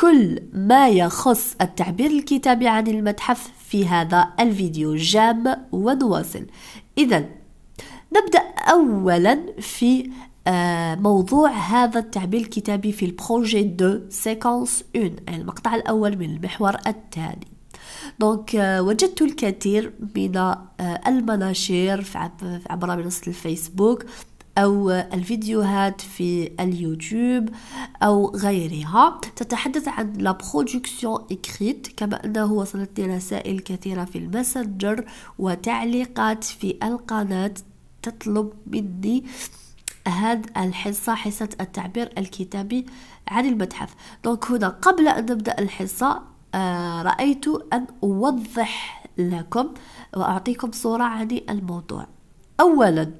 كل ما يخص التعبير الكتابي عن المتحف في هذا الفيديو جام ونواصل إذا نبدأ أولا في آه، موضوع هذا التعبير الكتابي في البروجي دو سيكونس اون المقطع الأول من المحور الثاني دونك euh، وجدت الكثير من آه، المناشير عبر منصة الفيسبوك أو الفيديوهات في اليوتيوب أو غيرها تتحدث عن لا برودكسيون إكريت كما أنه وصلتني رسائل كثيرة في الماسنجر وتعليقات في القناة تطلب مني هذا الحصة حصة التعبير الكتابي عن المتحف دونك هنا قبل أن نبدأ الحصة آه رأيت أن أوضح لكم وأعطيكم صورة عن الموضوع أولاً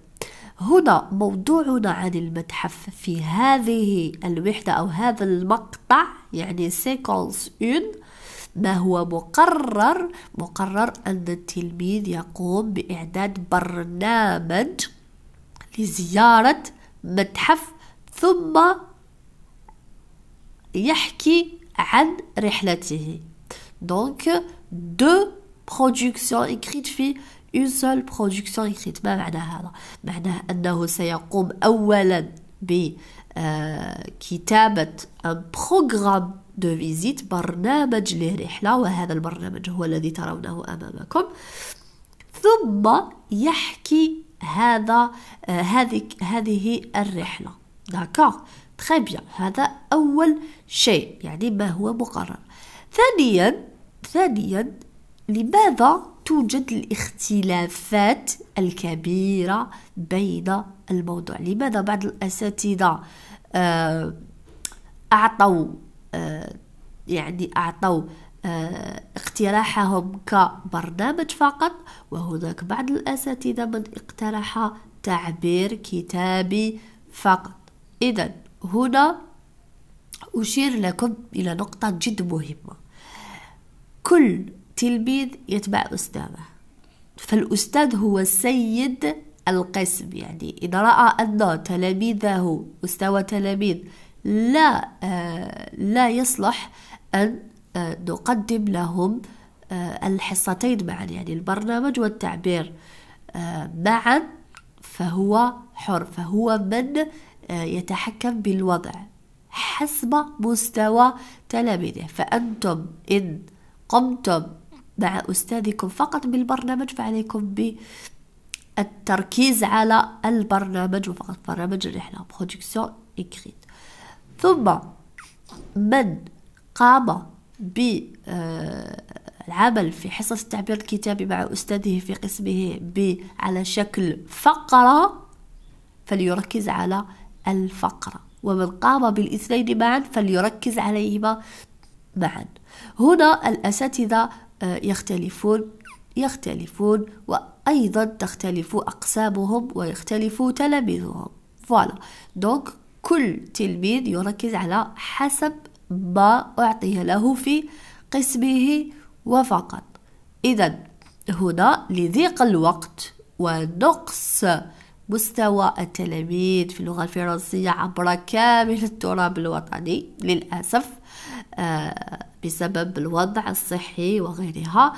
هنا موضوعنا عن المتحف في هذه الوحدة أو هذا المقطع يعني سيكونس إن ما هو مقرر مقرر أن التلميذ يقوم بإعداد برنامج لزيارة متحف ثم يحكي عن رحلته دونك دو برودكسيون écrite في une seule production écrite ما معنى هذا معناه أنه سيقوم أولا بكتابة un programme de visite برنامج للرحلة وهذا البرنامج هو الذي ترونه أمامكم ثم يحكي هذا هذه هذه الرحلة داكوغ تري بيان هذا أول شيء يعني ما هو مقرر ثانيا ثانيا لماذا توجد الاختلافات الكبيرة بين الموضوع لماذا بعض الأساتذة آه، أعطوا آه، يعني أعطوا آه، اقتراحهم كبرنامج فقط وهناك بعض الأساتذة من اقترح تعبير كتابي فقط إذا هنا أشير لكم إلى نقطة جد مهمة كل تلميذ يتبع أستاذه فالأستاذ هو سيد القسم يعني إذا رأى أن تلاميذه مستوى تلاميذ لا آه، لا يصلح أن آه، نقدم لهم آه، الحصتين معا يعني البرنامج والتعبير معا فهو حر فهو من يتحكم بالوضع حسب مستوى تلاميذه فأنتم إن قمتم مع أستاذكم فقط بالبرنامج فعليكم بالتركيز على البرنامج وفقط برنامج الرحلة برودكسيون إكريت ثم من قام بالعمل آه، في حصص التعبير الكتابي مع أستاذه في قسمه على شكل فقرة فليركز على الفقرة ومن قام بالاثنين معا فليركز عليهما معا هنا الأساتذة يختلفون يختلفون وأيضا تختلف أقسامهم ويختلف تلاميذهم فوالا دونك كل تلميذ يركز على حسب ما أعطي له في قسمه وفقط إذا هنا لضيق الوقت ونقص مستوى التلاميذ في اللغة الفرنسية عبر كامل التراب الوطني للأسف آه بسبب الوضع الصحي وغيرها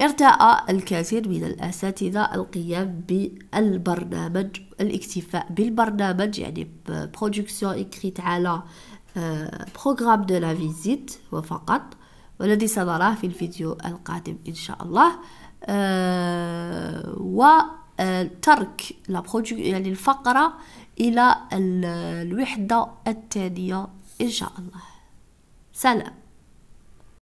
ارتأى الكثير من الأساتذة القيام بالبرنامج الاكتفاء بالبرنامج يعني برودكسيون اكريت على بروغرام دو لا فيزيت وفقط والذي سنراه في الفيديو القادم إن شاء الله آه، وترك آه، يعني الفقرة إلى الوحدة الثانية إن شاء الله سلام